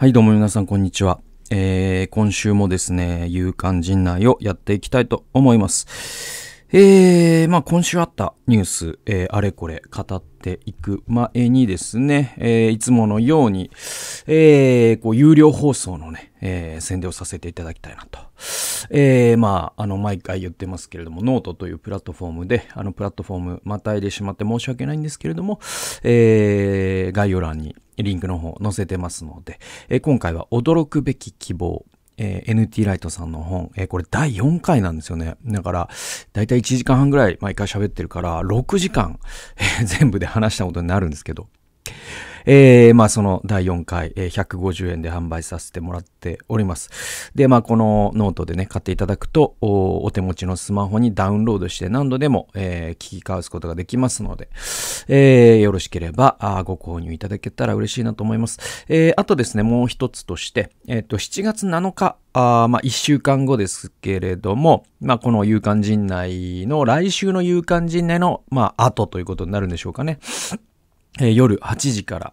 はい、どうも皆さん、こんにちは。えー、今週もですね、勇敢陣内をやっていきたいと思います。えー、まあ、今週あったニュース、えー、あれこれ語っていく前にですね、えー、いつものように、えこう、有料放送のね、え宣伝をさせていただきたいなと。えまあ、あの、毎回言ってますけれども、ノートというプラットフォームで、あの、プラットフォームまたいでしまって申し訳ないんですけれども、え概要欄にリンクの方載せてますので、え今回は驚くべき希望えー、NT ライトさんの本、えー、これ第4回なんですよね。だから、だいたい1時間半ぐらい毎回喋ってるから、6時間、えー、全部で話したことになるんですけど、えー、まあその第4回、えー、150円で販売させてもらっております。で、まあこのノートでね、買っていただくと、おお手持ちのスマホにダウンロードして何度でも、えー、聞き交わすことができますので、えー、よろしければあご購入いただけたら嬉しいなと思います。えー、あとですね、もう一つとして、えっ、ー、と、7月7日、あまあ、1週間後ですけれども、まあ、この有敢陣内の、来週の有敢陣内の、まあ、後ということになるんでしょうかね。え夜8時から、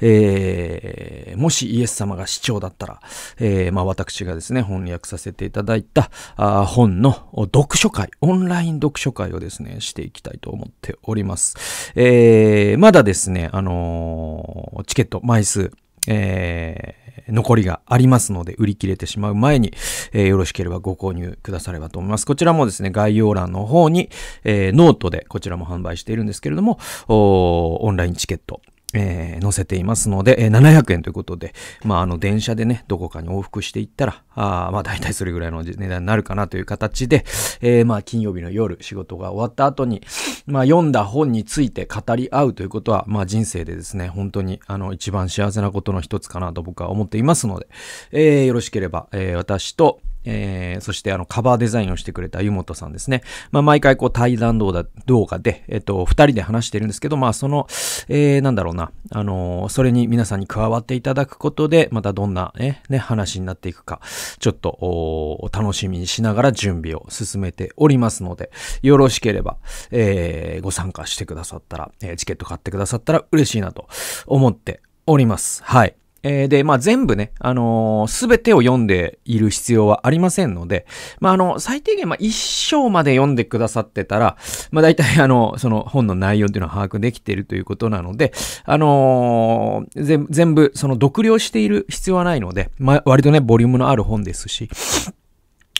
えー、もしイエス様が市長だったら、えー、まあ、私がですね、翻訳させていただいたあ本の読書会、オンライン読書会をですね、していきたいと思っております。えー、まだですね、あのチケット枚数、ええ残りがありますので、売り切れてしまう前に、えー、よろしければご購入くださればと思います。こちらもですね、概要欄の方に、えー、ノートでこちらも販売しているんですけれども、オンラインチケット、えー、載せていますので、えー、700円ということで、まあ、あの、電車でね、どこかに往復していったら、あまあ、大体それぐらいの値段になるかなという形で、えー、まあ、金曜日の夜、仕事が終わった後に、まあ、読んだ本について語り合うということは、まあ、人生でですね、本当に、あの、一番幸せなことの一つかなと僕は思っていますので、えー、よろしければ、えー、私と、えー、そしてあのカバーデザインをしてくれた湯本さんですね。まあ、毎回こう対談動画で、えっと、二人で話してるんですけど、まあ、その、えー、なんだろうな、あのー、それに皆さんに加わっていただくことで、またどんなね、ね、話になっていくか、ちょっと、お楽しみにしながら準備を進めておりますので、よろしければ、えー、ご参加してくださったら、えー、チケット買ってくださったら嬉しいなと思っております。はい。えー、で、まあ、全部ね、あのす、べてを読んでいる必要はありませんので、まあ、あの、最低限、まあ、一章まで読んでくださってたら、まあ、大体、あの、その本の内容っていうのは把握できているということなので、あのー、全部、その、読了している必要はないので、まあ、割とね、ボリュームのある本ですし、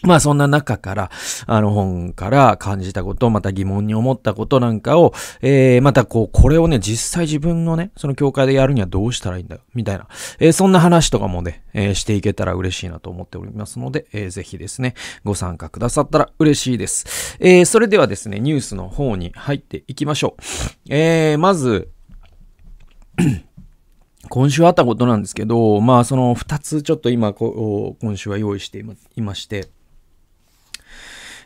まあそんな中から、あの本から感じたこと、また疑問に思ったことなんかを、えー、またこう、これをね、実際自分のね、その教会でやるにはどうしたらいいんだよ、みたいな、えー、そんな話とかもね、えー、していけたら嬉しいなと思っておりますので、えー、ぜひですね、ご参加くださったら嬉しいです。えー、それではですね、ニュースの方に入っていきましょう。えー、まず、今週あったことなんですけど、まあその2つちょっと今こう、今週は用意していまして、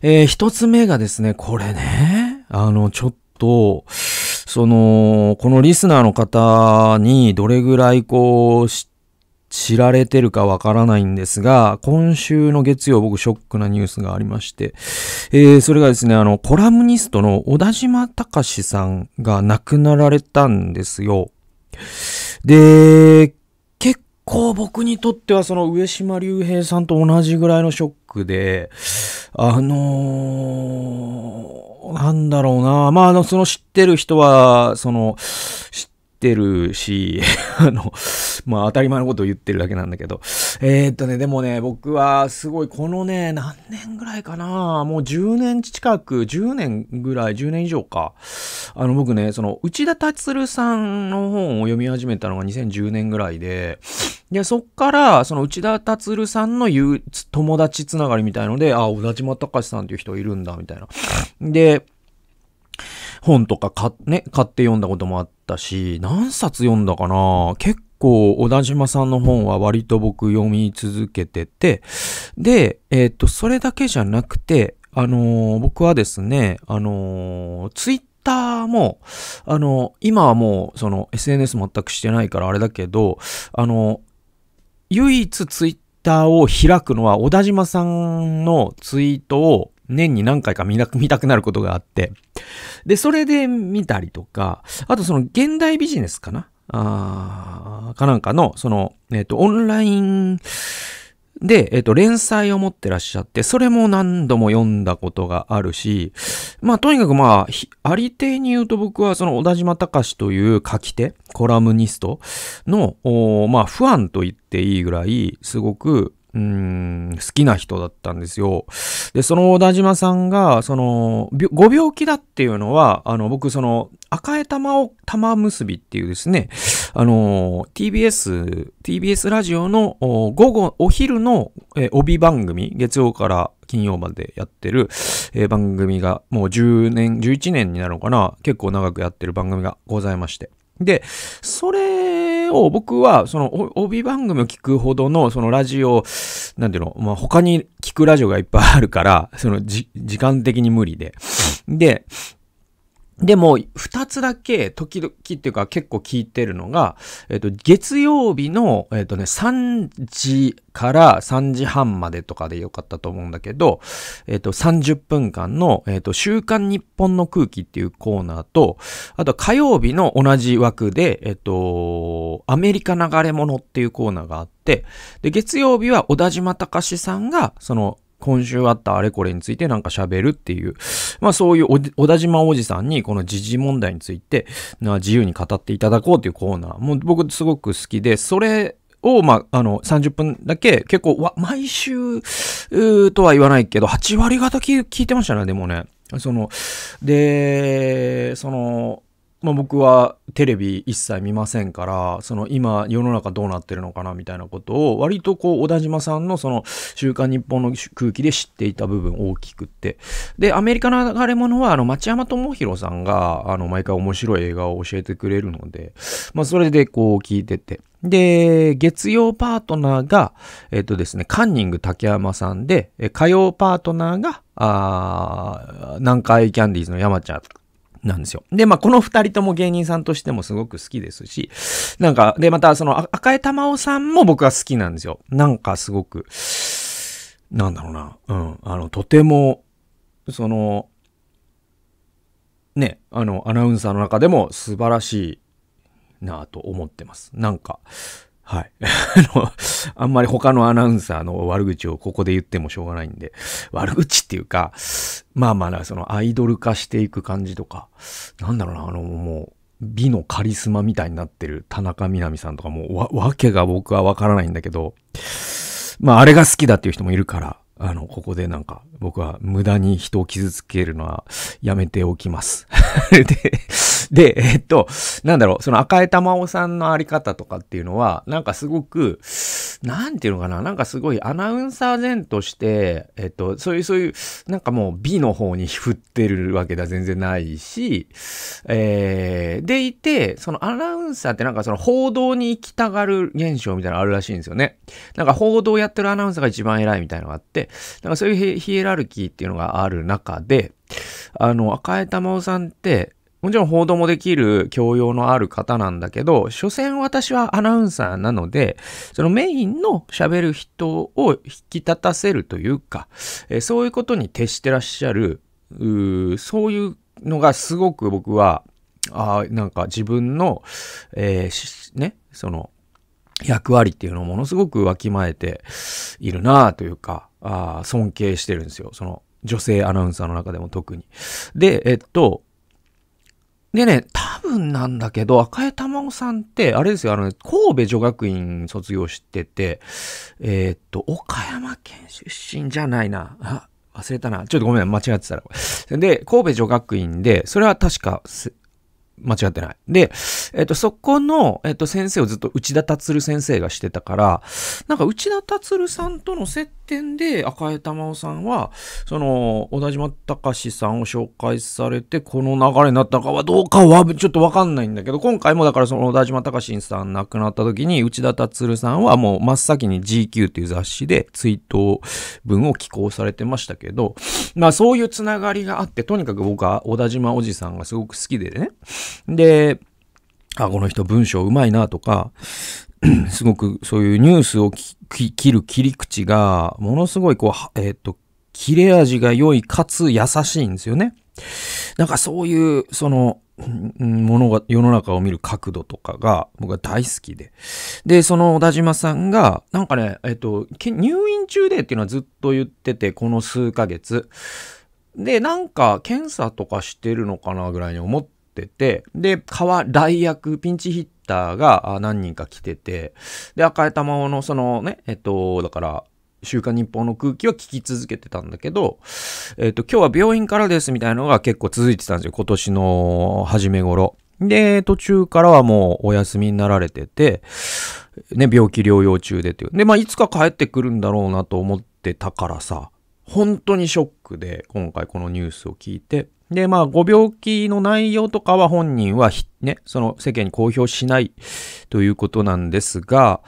えー、一つ目がですね、これね、あの、ちょっと、その、このリスナーの方にどれぐらいこう、知られてるかわからないんですが、今週の月曜僕ショックなニュースがありまして、えー、それがですね、あの、コラムニストの小田島隆さんが亡くなられたんですよ。で、結構僕にとってはその上島竜兵さんと同じぐらいのショッククで、あのー、なんだろうな、まあ、あの、その知ってる人は、その、知ってるし、あの、まあ当たり前のことを言ってるだけなんだけど。えー、っとね、でもね、僕はすごいこのね、何年ぐらいかな、もう10年近く、10年ぐらい、10年以上か。あの僕ね、その内田達郎さんの本を読み始めたのが2010年ぐらいで、で、そっから、その内田達郎さんの友達つながりみたいので、あ、小田島隆さんっていう人いるんだ、みたいな。で、本とかか、ね、買って読んだこともあったし、何冊読んだかな結構、小田島さんの本は割と僕読み続けてて、で、えっ、と、それだけじゃなくて、あのー、僕はですね、あのー、ツイッターも、あの今はもう、その、SNS 全くしてないからあれだけど、あの唯一ツイッターを開くのは、小田島さんのツイートを年に何回か見たくなることがあって、で、それで見たりとか、あとその現代ビジネスかなあかなんかの、その、えっ、ー、と、オンラインで、えっ、ー、と、連載を持ってらっしゃって、それも何度も読んだことがあるし、まあ、とにかくまあ、ありていに言うと僕は、その、小田島隆という書き手、コラムニストの、まあ、ファンと言っていいぐらい、すごく、好きな人だったんですよ。で、その小田島さんが、その、ご病気だっていうのは、あの、僕、その、赤江玉を、玉結びっていうですね、あの、TBS、TBS ラジオの午後、お昼の、え帯番組、月曜から金曜までやってる、え番組が、もう10年、11年になるのかな、結構長くやってる番組がございまして。で、それを僕は、その、帯番組を聞くほどの、そのラジオ、なんていうの、まあ、他に聞くラジオがいっぱいあるから、その、時間的に無理で。で、でも、二つだけ、時々っていうか結構聞いてるのが、えっと、月曜日の、えっとね、3時から3時半までとかでよかったと思うんだけど、えっと、30分間の、えっと、週刊日本の空気っていうコーナーと、あと火曜日の同じ枠で、えっと、アメリカ流れ物っていうコーナーがあって、で、月曜日は小田島隆さんが、その、今週あったあれこれについてなんか喋るっていう、まあそういう小田島おじさんにこの時事問題について自由に語っていただこうというコーナー、もう僕すごく好きで、それを、まあ、あの、30分だけ、結構、毎週、とは言わないけど、8割方聞いてましたね、でもね。その、で、その、まあ、僕はテレビ一切見ませんからその今世の中どうなってるのかなみたいなことを割とこう小田島さんのその「週刊日本」の空気で知っていた部分大きくってでアメリカの流れ物はあの町山智博さんがあの毎回面白い映画を教えてくれるので、まあ、それでこう聞いててで、月曜パートナーが、えっ、とですね、カンニング竹山さんで、火曜パートナーが、あ南海キャンディーズの山ちゃんなんですよ。で、まあ、この二人とも芸人さんとしてもすごく好きですし、なんか、で、また、その、赤江玉緒さんも僕は好きなんですよ。なんか、すごく、なんだろうな、うん、あの、とても、その、ね、あの、アナウンサーの中でも素晴らしいなと思ってます。なんか、はい。あの、あんまり他のアナウンサーの悪口をここで言ってもしょうがないんで、悪口っていうか、まあまあ、な、そのアイドル化していく感じとか、なんだろうな、あの、もう、美のカリスマみたいになってる田中みな実さんとかもわ、わけが僕はわからないんだけど、まあ、あれが好きだっていう人もいるから、あの、ここでなんか、僕は無駄に人を傷つけるのはやめておきます。で、で、えっと、なんだろう、その赤江玉緒さんのあり方とかっていうのは、なんかすごく、なんていうのかな、なんかすごいアナウンサー前として、えっと、そういう、そういう、なんかもう美の方に振ってるわけでは全然ないし、えー、でいて、そのアナウンサーってなんかその報道に行きたがる現象みたいなのあるらしいんですよね。なんか報道やってるアナウンサーが一番偉いみたいなのがあって、なんかそういうヒエラルキーっていうのがある中で、あの、赤江珠緒さんって、もちろん報道もできる教養のある方なんだけど、所詮私はアナウンサーなので、そのメインの喋る人を引き立たせるというか、えそういうことに徹してらっしゃる、うそういうのがすごく僕は、あなんか自分の、えー、ね、その、役割っていうのをものすごくわきまえているなというか、あ尊敬してるんですよ。その女性アナウンサーの中でも特に。で、えっと、でね、多分なんだけど、赤江珠緒さんって、あれですよ、あの、ね、神戸女学院卒業してて、えー、っと、岡山県出身じゃないな。あ、忘れたな。ちょっとごめん、間違ってたら。で、神戸女学院で、それは確か、間違ってない。で、えっ、と、そこの、えっ、と、先生をずっと内田達先生がしてたから、なんか内田達さんとの接点で赤江玉緒さんは、その、小田島隆さんを紹介されて、この流れになったかはどうかはちょっとわかんないんだけど、今回もだからその小田島隆さん亡くなった時に、内田達さんはもう真っ先に GQ っていう雑誌で追悼文を寄稿されてましたけど、まあそういうつながりがあって、とにかく僕は小田島おじさんがすごく好きでね、で、あ、この人文章うまいなとか、すごくそういうニュースを切る切り口が、ものすごいこう、えっ、ー、と、切れ味が良いかつ優しいんですよね。なんかそういう、その、ものが、世の中を見る角度とかが、僕は大好きで。で、その小田島さんが、なんかね、えっと、入院中でっていうのはずっと言ってて、この数ヶ月。で、なんか検査とかしてるのかなぐらいに思ってってて、で、川代役、ピンチヒッターが何人か来てて、で、赤江玉緒のそのね、えっと、だから、週刊日報の空気は聞き続けてたんだけど、えっ、と、今日は病院からですみたいなのが結構続いてたんですよ。今年の初め頃。で、途中からはもうお休みになられてて、ね、病気療養中でていう。で、まあ、いつか帰ってくるんだろうなと思ってたからさ、本当にショックで、今回このニュースを聞いて。で、まあ、ご病気の内容とかは本人は、ね、その世間に公表しないということなんですが、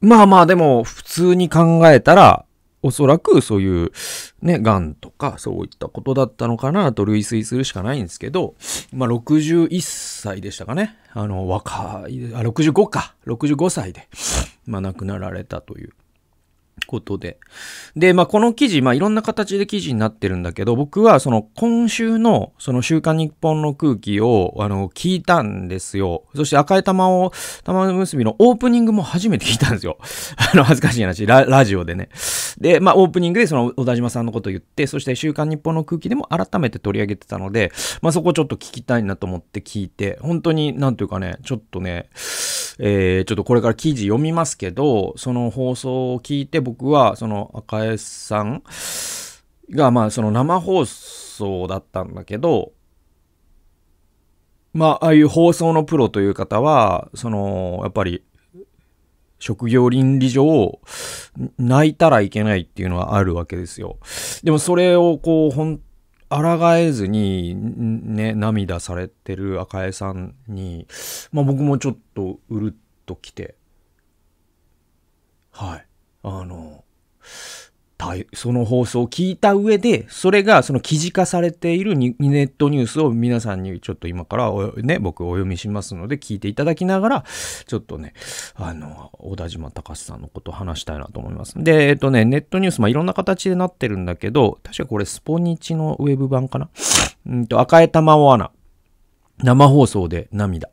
まあまあ、でも、普通に考えたら、おそらくそういう、ね、癌とか、そういったことだったのかなと類推するしかないんですけど、まあ、61歳でしたかね。あの、若い、あ、65か。65歳で、まあ、亡くなられたという。ことで。で、まあ、この記事、まあ、いろんな形で記事になってるんだけど、僕はその今週のその週刊日本の空気を、あの、聞いたんですよ。そして赤い玉を、玉結びのオープニングも初めて聞いたんですよ。あの、恥ずかしい話ラ、ラジオでね。で、まあ、オープニングでその小田島さんのことを言って、そして週刊日本の空気でも改めて取り上げてたので、まあ、そこちょっと聞きたいなと思って聞いて、本当になんというかね、ちょっとね、えー、ちょっとこれから記事読みますけど、その放送を聞いて、僕はその赤江さんがまあその生放送だったんだけど、まあああいう放送のプロという方は、そのやっぱり職業倫理上、泣いたらいけないっていうのはあるわけですよ。でもそれをこう、ほん、抗えずに、ね、涙されてる赤江さんに、まあ僕もちょっとうるっときて、はい。あの、その放送を聞いた上で、それがその記事化されているネットニュースを皆さんにちょっと今からね、僕お読みしますので聞いていただきながら、ちょっとね、あの、小田島隆さんのことを話したいなと思います。で、えっとね、ネットニュース、まあ、いろんな形でなってるんだけど、確かこれスポニチのウェブ版かなうんと、赤江玉尾アナ。生放送で涙。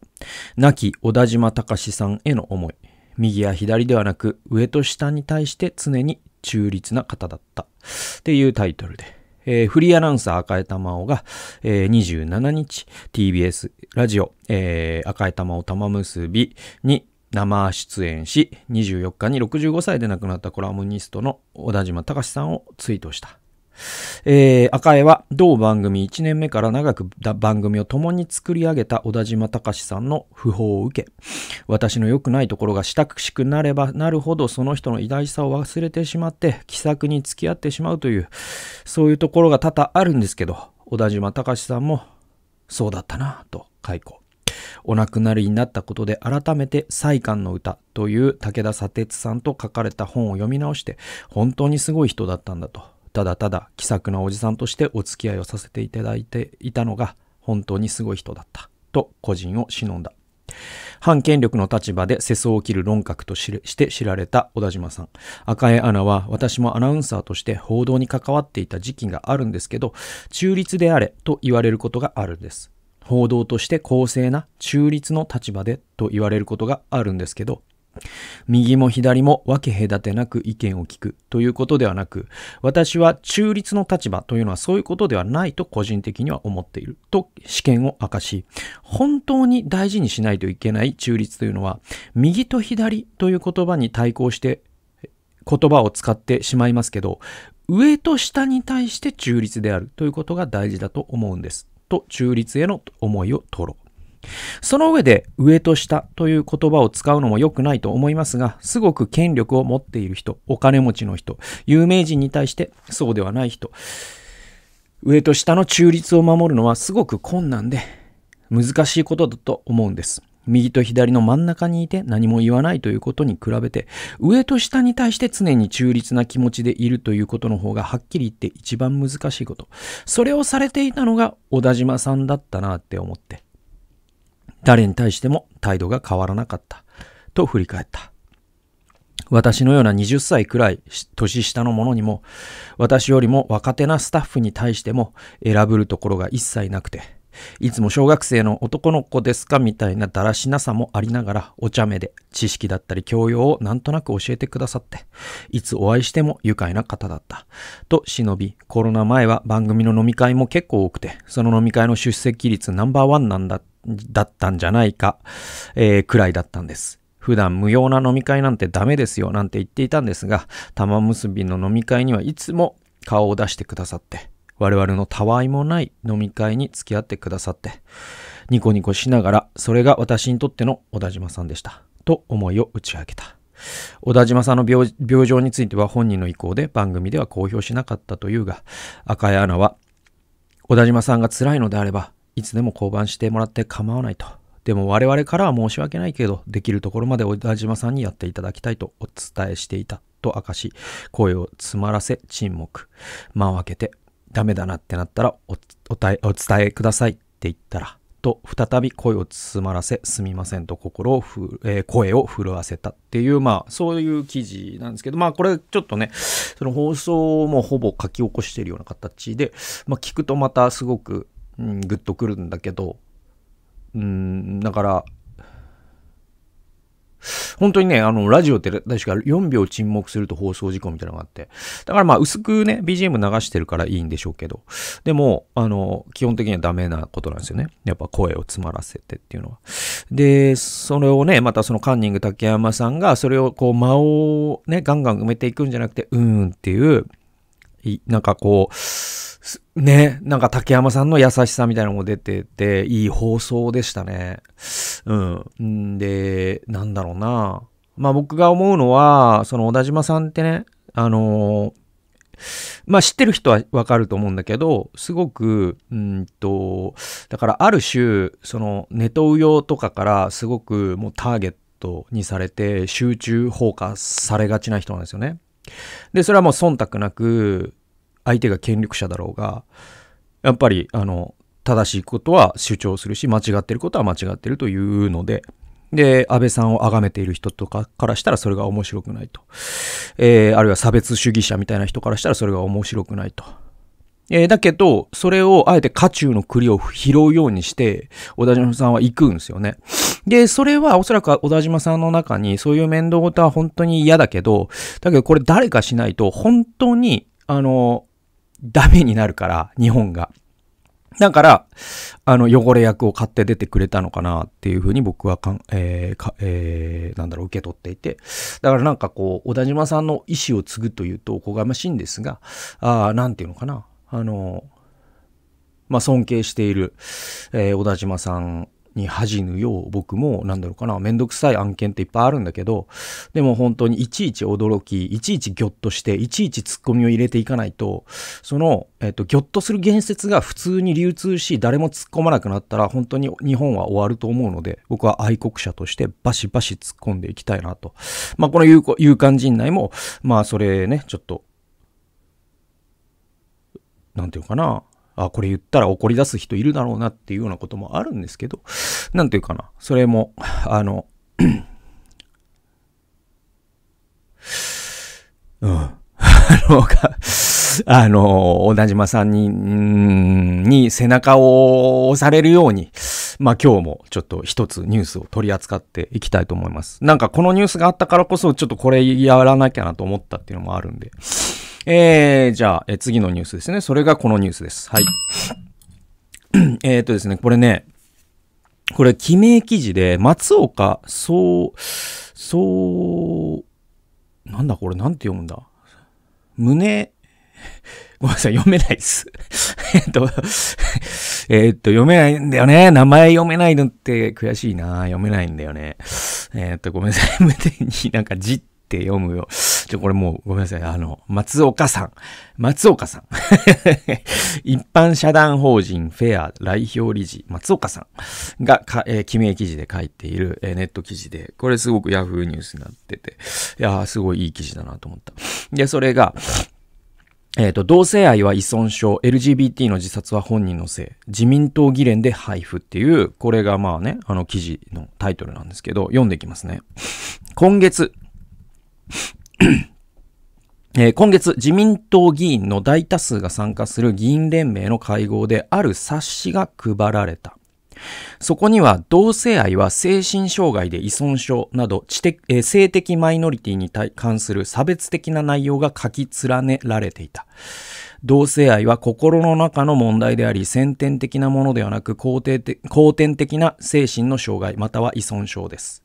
亡き小田島隆さんへの思い。右や左ではなく、上と下に対して常に中立な方だった。っていうタイトルで。えー、フリーアナウンサー赤江玉緒が、えー、27日 TBS ラジオ、えー、赤江玉緒玉結びに生出演し、24日に65歳で亡くなったコラムニストの小田島隆さんをツイートした。えー、赤江は同番組1年目から長く番組を共に作り上げた小田島隆さんの訃報を受け、私の良くないところが親しくなればなるほどその人の偉大さを忘れてしまって、気さくに付き合ってしまうという、そういうところが多々あるんですけど、小田島隆さんも、そうだったなと解雇。お亡くなりになったことで改めて「最官の歌」という武田砂鉄さんと書かれた本を読み直して本当にすごい人だったんだとただただ気さくなおじさんとしてお付き合いをさせていただいていたのが本当にすごい人だったと個人を忍んだ反権力の立場で世相を切る論客として知られた小田島さん。赤江アナは私もアナウンサーとして報道に関わっていた時期があるんですけど、中立であれと言われることがあるんです。報道として公正な中立の立場でと言われることがあるんですけど、右も左も分け隔てなく意見を聞くということではなく、私は中立の立場というのはそういうことではないと個人的には思っていると試験を明かし、本当に大事にしないといけない中立というのは、右と左という言葉に対抗して言葉を使ってしまいますけど、上と下に対して中立であるということが大事だと思うんです。と中立への思いを吐露。その上で上と下という言葉を使うのも良くないと思いますが、すごく権力を持っている人、お金持ちの人、有名人に対してそうではない人、上と下の中立を守るのはすごく困難で難しいことだと思うんです。右と左の真ん中にいて何も言わないということに比べて上と下に対して常に中立な気持ちでいるということの方がはっきり言って一番難しいことそれをされていたのが小田島さんだったなって思って誰に対しても態度が変わらなかった。と振り返った。私のような20歳くらい年下の者にも、私よりも若手なスタッフに対しても選ぶるところが一切なくて、いつも小学生の男の子ですかみたいなだらしなさもありながらお茶目で知識だったり教養をなんとなく教えてくださって、いつお会いしても愉快な方だった。と忍び、コロナ前は番組の飲み会も結構多くて、その飲み会の出席率ナンバーワンなんだだったんじゃないか、えー、くらいだったんです。普段無用な飲み会なんてダメですよなんて言っていたんですが、玉結びの飲み会にはいつも顔を出してくださって、我々のたわいもない飲み会に付き合ってくださって、ニコニコしながら、それが私にとっての小田島さんでした。と思いを打ち明けた。小田島さんの病状については本人の意向で番組では公表しなかったというが、赤い穴は、小田島さんが辛いのであれば、いつでも降板してもらって構わないと。でも我々からは申し訳ないけど、できるところまで小田島さんにやっていただきたいとお伝えしていたと明かし、声を詰まらせ沈黙。間を開けて、ダメだなってなったらお伝えくださいって言ったら、と再び声を詰まらせすみませんと心をふ、えー、声を震わせたっていうまあそういう記事なんですけどまあこれちょっとねその放送もほぼ書き起こしているような形で、まあ、聞くとまたすごくうん、グッとくるんだけど、うん、だから、本当にね、あの、ラジオって確か4秒沈黙すると放送事故みたいなのがあって。だからまあ薄くね、BGM 流してるからいいんでしょうけど。でも、あの、基本的にはダメなことなんですよね。やっぱ声を詰まらせてっていうのは。で、それをね、またそのカンニング竹山さんが、それをこう間をね、ガンガン埋めていくんじゃなくて、うーんっていう、なんかこう、ね、なんか竹山さんの優しさみたいなのも出てて、いい放送でしたね。うん。で、なんだろうな。まあ僕が思うのは、その小田島さんってね、あのー、まあ知ってる人はわかると思うんだけど、すごく、うんと、だからある種、そのネトウヨとかからすごくもうターゲットにされて集中放火されがちな人なんですよね。で、それはもう忖度なく、相手が権力者だろうが、やっぱり、あの、正しいことは主張するし、間違ってることは間違ってるというので、で、安倍さんを崇めている人とかからしたらそれが面白くないと。えー、あるいは差別主義者みたいな人からしたらそれが面白くないと。えー、だけど、それをあえて渦中の栗を拾うようにして、小田島さんは行くんですよね。で、それはおそらく小田島さんの中に、そういう面倒事は本当に嫌だけど、だけどこれ誰かしないと、本当に、あの、ダメになるから、日本が。だから、あの、汚れ役を買って出てくれたのかなっていうふうに僕はかん、えー、か、えー、なんだろう、受け取っていて。だからなんかこう、小田島さんの意思を継ぐというとおこがましいんですが、ああ、なんていうのかな。あの、まあ、尊敬している、えー、小田島さんに恥じぬよう僕も何だろうかな面倒くさい案件っていっぱいあるんだけどでも本当にいちいち驚きいちいちギョッとしていちいちツッコミを入れていかないとその、えっと、ギョッとする言説が普通に流通し誰も突っ込まなくなったら本当に日本は終わると思うので僕は愛国者としてバシバシ突っ込んでいきたいなとまあこの勇敢陣内もまあそれねちょっとなんていうかなあ、これ言ったら怒り出す人いるだろうなっていうようなこともあるんですけど、なんていうかな、それも、あの、うん。あの、あの、小田島さんに、んに背中を押されるように、まあ今日もちょっと一つニュースを取り扱っていきたいと思います。なんかこのニュースがあったからこそ、ちょっとこれやらなきゃなと思ったっていうのもあるんで。えー、じゃあ、え次のニュースですね。それがこのニュースです。はい。えっとですね、これね、これ、記名記事で、松岡、そう、そう、なんだこれ、なんて読むんだ胸、ごめんなさい、読めないです。えっと、えっと、読めないんだよね。名前読めないのって悔しいな。読めないんだよね。えっと、ごめんなさい。胸になんか字って読むよ。ちょっとこれもうごめんなさい。あの、松岡さん。松岡さん。一般社団法人フェア代表理事、松岡さんが、えー、記名記事で書いている、えー、ネット記事で、これすごく Yahoo ニュースになってて、いやー、すごいいい記事だなと思った。で、それが、えっ、ー、と、同性愛は依存症、LGBT の自殺は本人のせい、自民党議連で配布っていう、これがまあね、あの記事のタイトルなんですけど、読んでいきますね。今月、えー、今月、自民党議員の大多数が参加する議員連盟の会合で、ある冊子が配られた。そこには、同性愛は精神障害で依存症など知的、えー、性的マイノリティに関する差別的な内容が書き連ねられていた。同性愛は心の中の問題であり、先天的なものではなく、後天的な精神の障害、または依存症です。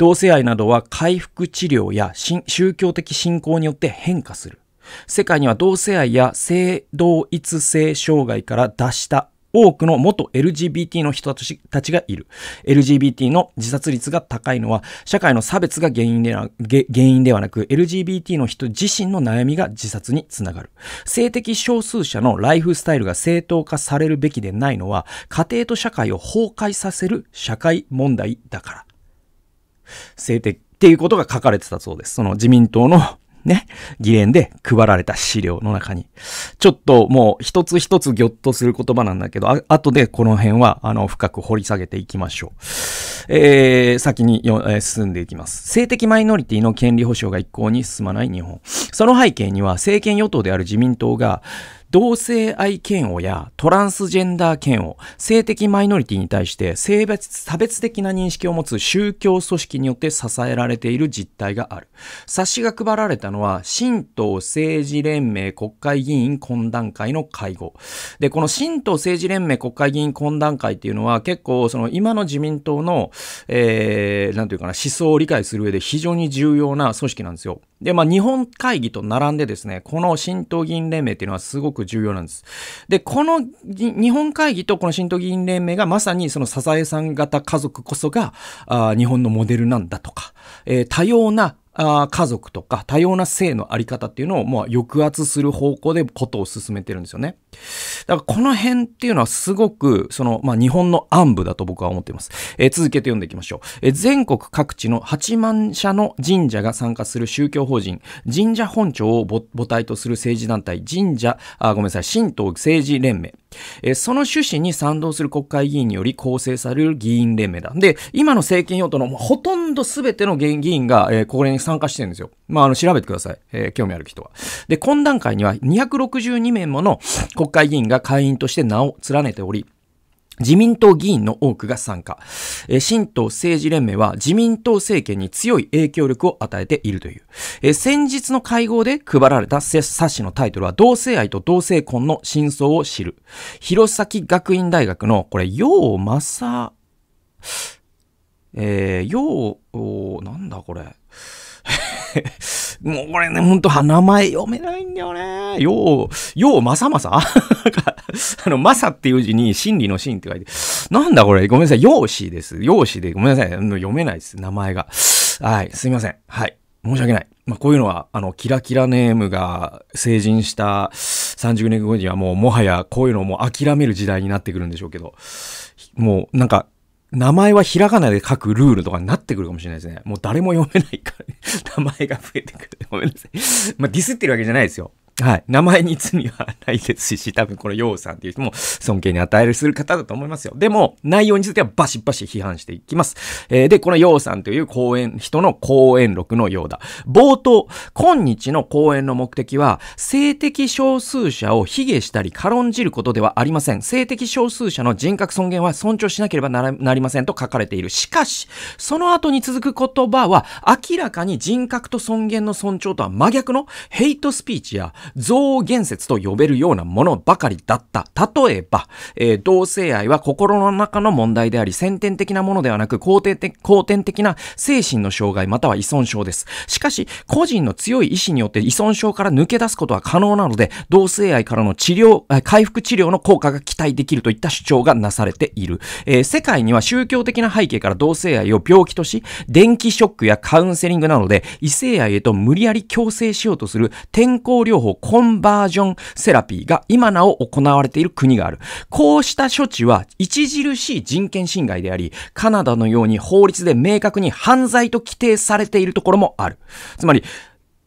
同性愛などは回復治療や宗教的信仰によって変化する。世界には同性愛や性同一性障害から脱した多くの元 LGBT の人たちがいる。LGBT の自殺率が高いのは、社会の差別が原因でな原因ではなく、LGBT の人自身の悩みが自殺につながる。性的少数者のライフスタイルが正当化されるべきでないのは、家庭と社会を崩壊させる社会問題だから。性的っていうことが書かれてたそうです。その自民党の ね、議連で配られた資料の中に。ちょっともう一つ一つぎょっとする言葉なんだけど、あ後でこの辺はあの深く掘り下げていきましょう。えー、先にえー、進んでいきます。性的マイノリティの権利保障が一向に進まない日本。その背景には政権与党である自民党が、同性愛嫌悪やトランスジェンダー嫌悪、性的マイノリティに対して性別差別的な認識を持つ宗教組織によって支えられている実態がある。冊子が配られたのは、神道政治連盟国会議員懇談会の会合。で、この神道政治連盟国会議員懇談会っていうのは結構その今の自民党の、えー、なんていうかな、思想を理解する上で非常に重要な組織なんですよ。で、まあ、日本会議と並んでですね、この新党議員連盟っていうのはすごく重要なんです。で、この日本会議とこの新党議員連盟がまさにそのサザエさん型家族こそが、あ日本のモデルなんだとか、えー、多様なあ家族とか多様な性のあり方っていうのをもう抑圧する方向でことを進めてるんですよね。だからこの辺っていうのはすごくその、まあ、日本の暗部だと僕は思っています。えー、続けて読んでいきましょう、えー、全国各地の8万社の神社が参加する宗教法人、神社本庁を母体とする政治団体、神社、あごめんなさい、神道政治連盟、その趣旨に賛同する国会議員により構成される議員連盟だ。で、今の政権与党のほとんど全ての議員が、えー、これに参加してるんですよ。まあ、あの、調べてください。えー、興味ある人は。で、懇談会には262名もの国会議員が会員として名を連ねており、自民党議員の多くが参加。新党政治連盟は自民党政権に強い影響力を与えているという。先日の会合で配られた冊子のタイトルは同性愛と同性婚の真相を知る。弘前学院大学の、これ、ま正、えー、陽、なんだこれ。もうこれね、ほんと、名前読めないんだよね。よう、ようまさまさ あの、まさっていう字に、真理の真って書いて、なんだこれ、ごめんなさい、容姿です。容姿で、ごめんなさい、読めないです、名前が。はい、すいません。はい。申し訳ない。まあ、こういうのは、あの、キラキラネームが成人した30年後にはもう、もはやこういうのをもう諦める時代になってくるんでしょうけど、もうなんか、名前はひらがなで書くルールとかになってくるかもしれないですね。もう誰も読めないから、ね、名前が増えてくる。ごめんなさい。まあ、ディスってるわけじゃないですよ。はい。名前に罪はないですし、多分このヨウさんっていう人も尊敬に与えるする方だと思いますよ。でも、内容についてはバシバシ批判していきます。えー、で、このヨウさんという講演、人の講演録のようだ。冒頭、今日の講演の目的は、性的少数者を卑下したり軽んじることではありません。性的少数者の人格尊厳は尊重しなければななりませんと書かれている。しかし、その後に続く言葉は、明らかに人格と尊厳の尊重とは真逆のヘイトスピーチや増言説と呼べるようなものばかりだった。例えば、えー、同性愛は心の中の問題であり、先天的なものではなく、肯定的後天的な精神の障害または依存症です。しかし、個人の強い意志によって依存症から抜け出すことは可能なので、同性愛からの治療、回復治療の効果が期待できるといった主張がなされている。えー、世界には宗教的な背景から同性愛を病気とし、電気ショックやカウンセリングなどで異性愛へと無理やり強制しようとする天候療法法、コンバージョンセラピーが今なお行われている国がある。こうした処置は著しい人権侵害であり、カナダのように法律で明確に犯罪と規定されているところもある。つまり、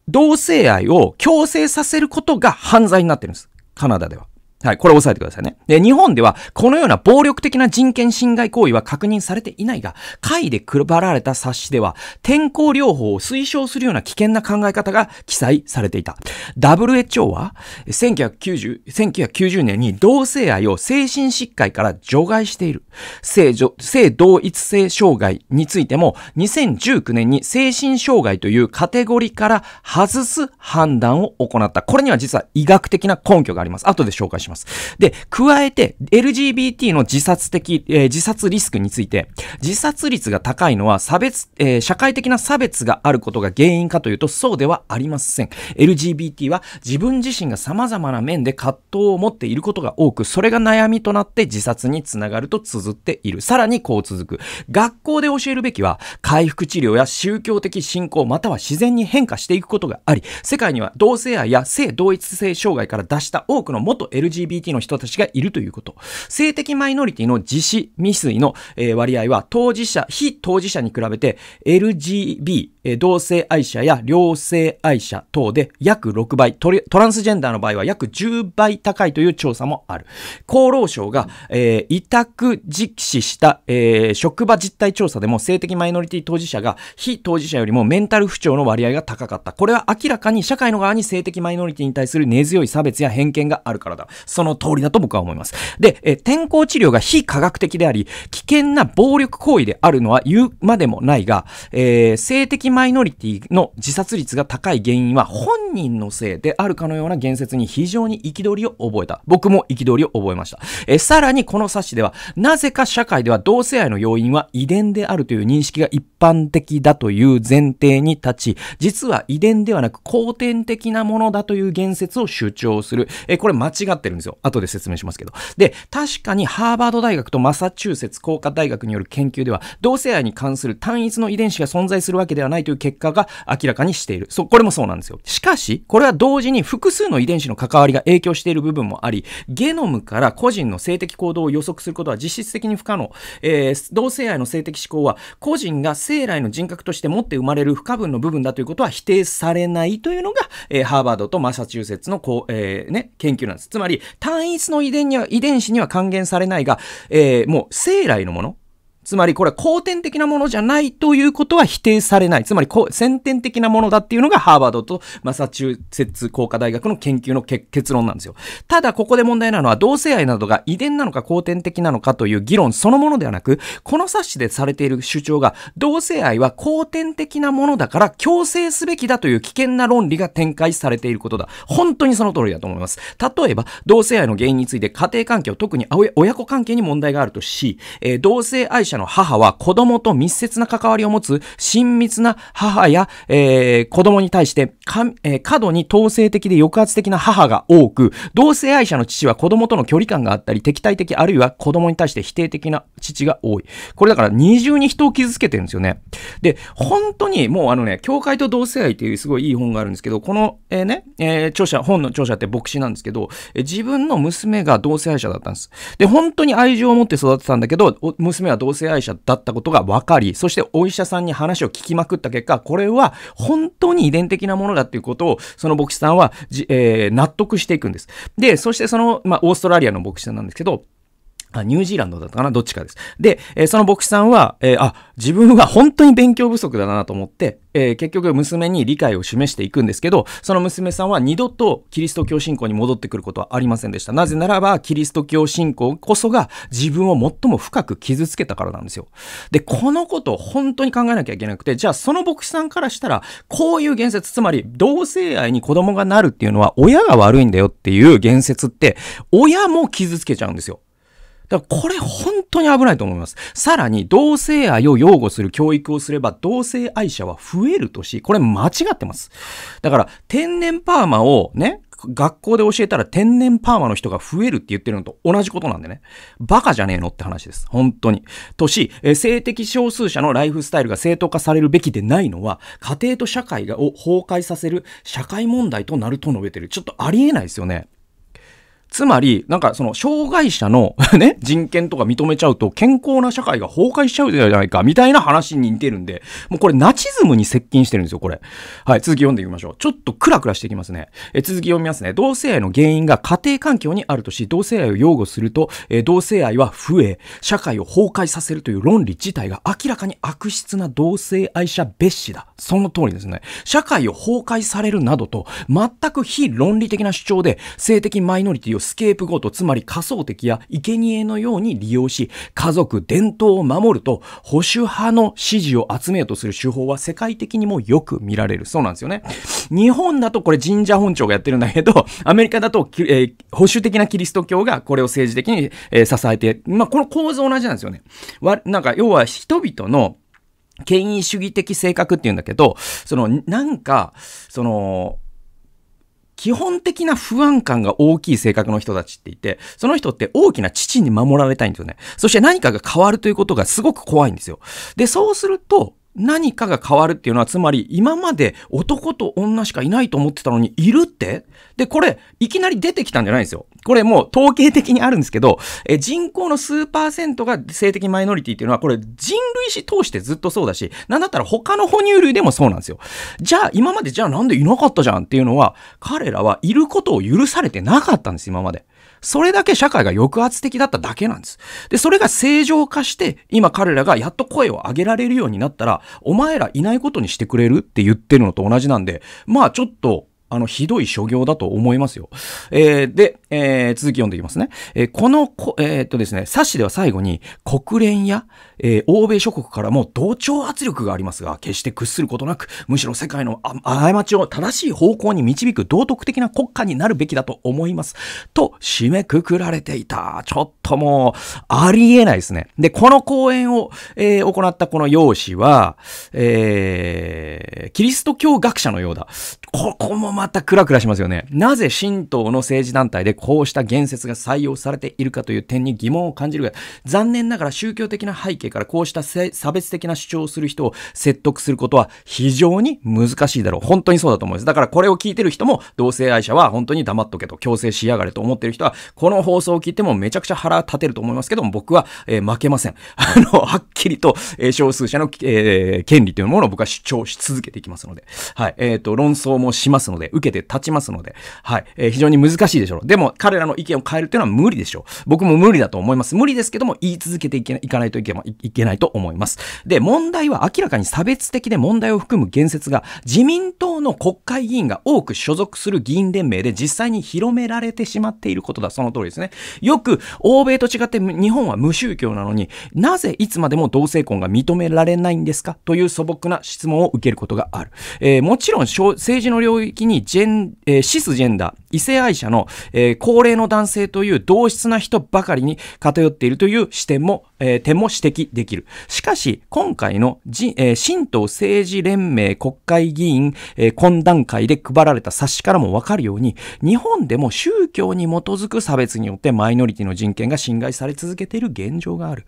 同性愛を強制させることが犯罪になってるんです。カナダでは。はい、これ押さえてくださいね。で、日本では、このような暴力的な人権侵害行為は確認されていないが、会で配られた冊子では、天候療法を推奨するような危険な考え方が記載されていた。WHO は、1990, 1990年に同性愛を精神疾患から除外している。性性同一性障害についても、2019年に精神障害というカテゴリから外す判断を行った。これには実は医学的な根拠があります。後で紹介します。ます。で、加えて LGBT の自殺的、えー、自殺リスクについて、自殺率が高いのは差別、えー、社会的な差別があることが原因かというとそうではありません。LGBT は自分自身が様々な面で葛藤を持っていることが多く、それが悩みとなって自殺につながると綴っている。さらにこう続く。学校で教えるべきは、回復治療や宗教的信仰または自然に変化していくことがあり、世界には同性愛や性同一性障害から出した多くの元 LGBT LGBT の人たちがいるということ。性的マイノリティの自死未遂の、え割合は当事者、非当事者に比べて LGB、え同性愛者や両性愛者等で約6倍ト、トランスジェンダーの場合は約10倍高いという調査もある。厚労省が、えー、委託実施した、えー、職場実態調査でも性的マイノリティ当事者が非当事者よりもメンタル不調の割合が高かった。これは明らかに社会の側に性的マイノリティに対する根強い差別や偏見があるからだ。その通りだと僕は思います。で、え天候治療が非科学的であり、危険な暴力行為であるのは言うまでもないが、えー、性的マイノリティの自殺率が高い原因は本人のせいであるかのような言説に非常に憤りを覚えた。僕も憤りを覚えました。えー、さらにこの冊子では、なぜか社会では同性愛の要因は遺伝であるという認識が一般的だという前提に立ち、実は遺伝ではなく後天的なものだという言説を主張する。えー、これ間違ってる。るんですよ。後で説明しますけど。で、確かにハーバード大学とマサチューセッツ工科大学による研究では、同性愛に関する単一の遺伝子が存在するわけではないという結果が明らかにしている。そ、これもそうなんですよ。しかし、これは同時に複数の遺伝子の関わりが影響している部分もあり、ゲノムから個人の性的行動を予測することは実質的に不可能。えー、同性愛の性的思考は、個人が生来の人格として持って生まれる不可分の部分だということは否定されないというのが、えー、ハーバードとマサチューセッツのこう、えー、ね、研究なんです。つまり、単一の遺伝には、遺伝子には還元されないが、えー、もう生来のもの、つまりこれ後天的なものじゃないということは否定されない。つまり先天的なものだっていうのがハーバードとマサチューセッツ工科大学の研究の結論なんですよ。ただここで問題なのは同性愛などが遺伝なのか後天的なのかという議論そのものではなく、この冊子でされている主張が同性愛は後天的なものだから強制すべきだという危険な論理が展開されていることだ。本当にその通りだと思います。例えば同性愛の原因について家庭環境、特に親子関係に問題があるとし、えー、同性愛者者の母は子供と密接な関わりを持つ親密な母や、えー、子供に対してか、えー、過度に統制的で抑圧的な母が多く、同性愛者の父は子供との距離感があったり、敵対的あるいは子供に対して否定的な父が多い。これだから二重に人を傷つけてるんですよね。で、本当にもうあのね、教会と同性愛っていうすごいいい本があるんですけど、この、えー、ね、えー、著者、本の著者って牧師なんですけど、え自分の娘が同性愛者だったんです。で、本当に愛情を持って育てたんだけど、娘は同性性愛者だったことが分かり、そしてお医者さんに話を聞きまくった結果、これは本当に遺伝的なものだっていうことを、その牧師さんは、えー、納得していくんです。で、そしてその、まあ、オーストラリアの牧師さんなんですけど、ニュージーランドだったかなどっちかです。で、えー、その牧師さんは、えー、あ、自分は本当に勉強不足だなと思って、えー、結局娘に理解を示していくんですけど、その娘さんは二度とキリスト教信仰に戻ってくることはありませんでした。なぜならば、キリスト教信仰こそが自分を最も深く傷つけたからなんですよ。で、このことを本当に考えなきゃいけなくて、じゃあその牧師さんからしたら、こういう言説、つまり同性愛に子供がなるっていうのは親が悪いんだよっていう言説って、親も傷つけちゃうんですよ。だからこれ本当に危ないと思います。さらに同性愛を擁護する教育をすれば同性愛者は増えるとし、これ間違ってます。だから天然パーマをね、学校で教えたら天然パーマの人が増えるって言ってるのと同じことなんでね。バカじゃねえのって話です。本当に。とし、性的少数者のライフスタイルが正当化されるべきでないのは、家庭と社会がを崩壊させる社会問題となると述べてる。ちょっとありえないですよね。つまり、なんかその障害者の ね、人権とか認めちゃうと健康な社会が崩壊しちゃうじゃないか、みたいな話に似てるんで、もうこれナチズムに接近してるんですよ、これ。はい、続き読んでいきましょう。ちょっとクラクラしていきますね。え続き読みますね。同性愛の原因が家庭環境にあるとし、同性愛を擁護すると、え同性愛は増え、社会を崩壊させるという論理自体が明らかに悪質な同性愛者蔑視だ。その通りですね。社会を崩壊されるなどと、全く非論理的な主張で、性的マイノリティをスケープゴート、つまり仮想敵や生贄のように利用し、家族伝統を守ると保守派の支持を集めようとする手法は世界的にもよく見られる。そうなんですよね。日本だとこれ神社本庁がやってるんだけど、アメリカだと、えー、保守的なキリスト教がこれを政治的に、えー、支えて、まあ、この構造同じなんですよね。わなんか要は人々の権威主義的性格っていうんだけど、その、なんか、その、基本的な不安感が大きい性格の人たちって言って、その人って大きな父に守られたいんですよね。そして何かが変わるということがすごく怖いんですよ。で、そうすると、何かが変わるっていうのは、つまり今まで男と女しかいないと思ってたのにいるってで、これ、いきなり出てきたんじゃないんですよ。これもう統計的にあるんですけど、え人口の数パーセントが性的マイノリティっていうのは、これ人類史通してずっとそうだし、なんだったら他の哺乳類でもそうなんですよ。じゃあ、今までじゃあなんでいなかったじゃんっていうのは、彼らはいることを許されてなかったんです、今まで。それだけ社会が抑圧的だっただけなんです。で、それが正常化して、今彼らがやっと声を上げられるようになったら、お前らいないことにしてくれるって言ってるのと同じなんで、まあちょっと、あの、ひどい所業だと思いますよ。えー、で、えー、続き読んでいきますね。えー、このこ、えっとですね、冊子では最後に、国連や、え欧米諸国からも同調圧力がありますが、決して屈することなく、むしろ世界の過ちを正しい方向に導く道徳的な国家になるべきだと思います。と、締めくくられていた。ちょっともう、ありえないですね。で、この講演を、え行ったこの用紙は、えキリスト教学者のようだ。ここもまたクラクラしますよね。なぜ神道の政治団体でこうした言説が採用されているかという点に疑問を感じるが、残念ながら宗教的な背景からこうした差別的な主張をする人を説得することは非常に難しいだろう。本当にそうだと思います。だからこれを聞いてる人も同性愛者は本当に黙っとけと強制しやがれと思ってる人は、この放送を聞いてもめちゃくちゃ腹立てると思いますけども、僕は、えー、負けません。あの、はっきりと、えー、少数者の、えー、権利というものを僕は主張し続けていきますので。はい。えっ、と、論争ももしますので、受けて立ちますので、はい、えー、非常に難しいでしょう。でも、彼らの意見を変えるっていうのは無理でしょう。僕も無理だと思います。無理ですけども、言い続けていけいかないといけいけないと思います。で、問題は明らかに差別的で問題を含む言説が、自民党の国会議員が多く所属する議員連盟で実際に広められてしまっていることだ。その通りですね。よく、欧米と違って日本は無宗教なのに、なぜいつまでも同性婚が認められないんですかという素朴な質問を受けることがある。えー、もちろん、政治のの領域にジェン、えー、シスジェンダー、異性愛者の、えー、高齢の男性という同質な人ばかりに偏っているという視点も、えー、点も指摘できる。しかし、今回の、えー、新党政治連盟国会議員、えー、懇談会で配られた冊子からもわかるように、日本でも宗教に基づく差別によってマイノリティの人権が侵害され続けている現状がある。